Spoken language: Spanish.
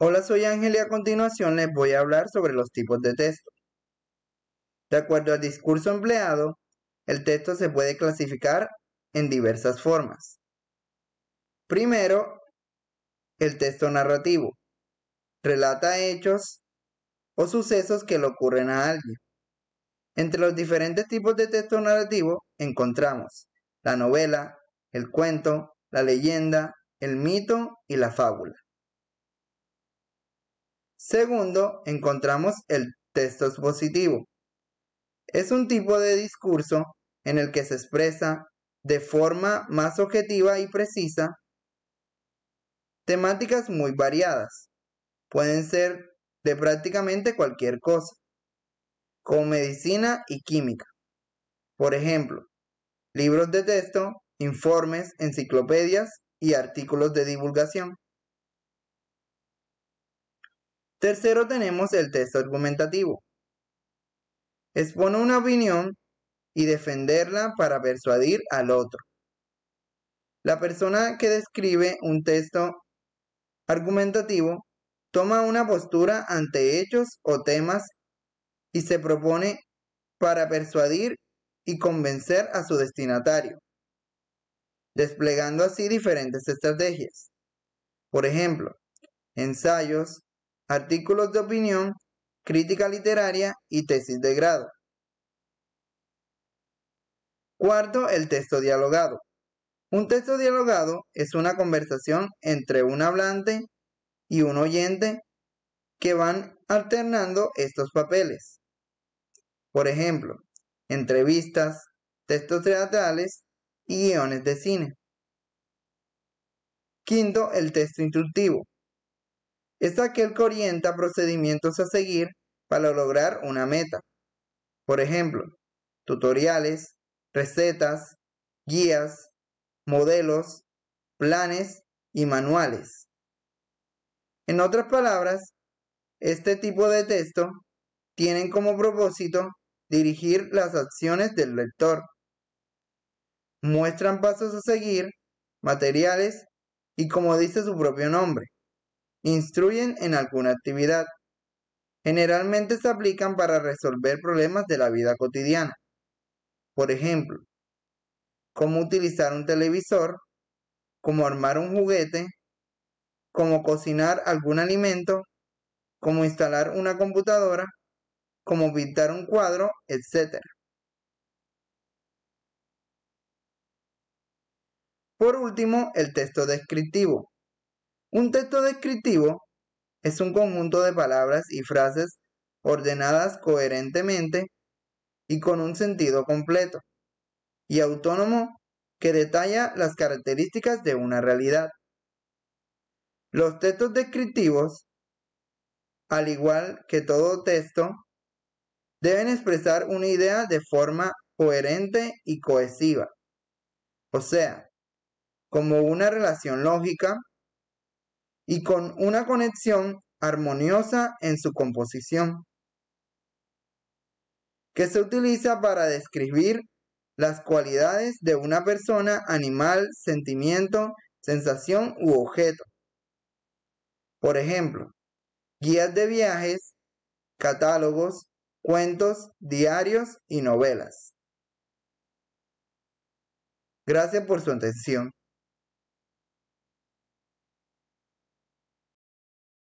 Hola, soy Ángel y a continuación les voy a hablar sobre los tipos de texto. De acuerdo al discurso empleado, el texto se puede clasificar en diversas formas. Primero, el texto narrativo. Relata hechos o sucesos que le ocurren a alguien. Entre los diferentes tipos de texto narrativo encontramos la novela, el cuento, la leyenda, el mito y la fábula. Segundo, encontramos el texto expositivo. Es un tipo de discurso en el que se expresa de forma más objetiva y precisa temáticas muy variadas. Pueden ser de prácticamente cualquier cosa, como medicina y química. Por ejemplo, libros de texto, informes, enciclopedias y artículos de divulgación. Tercero tenemos el texto argumentativo. Expone una opinión y defenderla para persuadir al otro. La persona que describe un texto argumentativo toma una postura ante hechos o temas y se propone para persuadir y convencer a su destinatario, desplegando así diferentes estrategias. Por ejemplo, ensayos, artículos de opinión, crítica literaria y tesis de grado. Cuarto, el texto dialogado. Un texto dialogado es una conversación entre un hablante y un oyente que van alternando estos papeles. Por ejemplo, entrevistas, textos teatrales y guiones de cine. Quinto, el texto instructivo es aquel que orienta procedimientos a seguir para lograr una meta. Por ejemplo, tutoriales, recetas, guías, modelos, planes y manuales. En otras palabras, este tipo de texto tienen como propósito dirigir las acciones del lector. Muestran pasos a seguir, materiales y como dice su propio nombre, instruyen en alguna actividad. Generalmente se aplican para resolver problemas de la vida cotidiana. Por ejemplo, cómo utilizar un televisor, cómo armar un juguete, cómo cocinar algún alimento, cómo instalar una computadora, cómo pintar un cuadro, etc. Por último, el texto descriptivo, un texto descriptivo es un conjunto de palabras y frases ordenadas coherentemente y con un sentido completo y autónomo que detalla las características de una realidad. Los textos descriptivos, al igual que todo texto, deben expresar una idea de forma coherente y cohesiva, o sea, como una relación lógica y con una conexión armoniosa en su composición, que se utiliza para describir las cualidades de una persona, animal, sentimiento, sensación u objeto. Por ejemplo, guías de viajes, catálogos, cuentos, diarios y novelas. Gracias por su atención.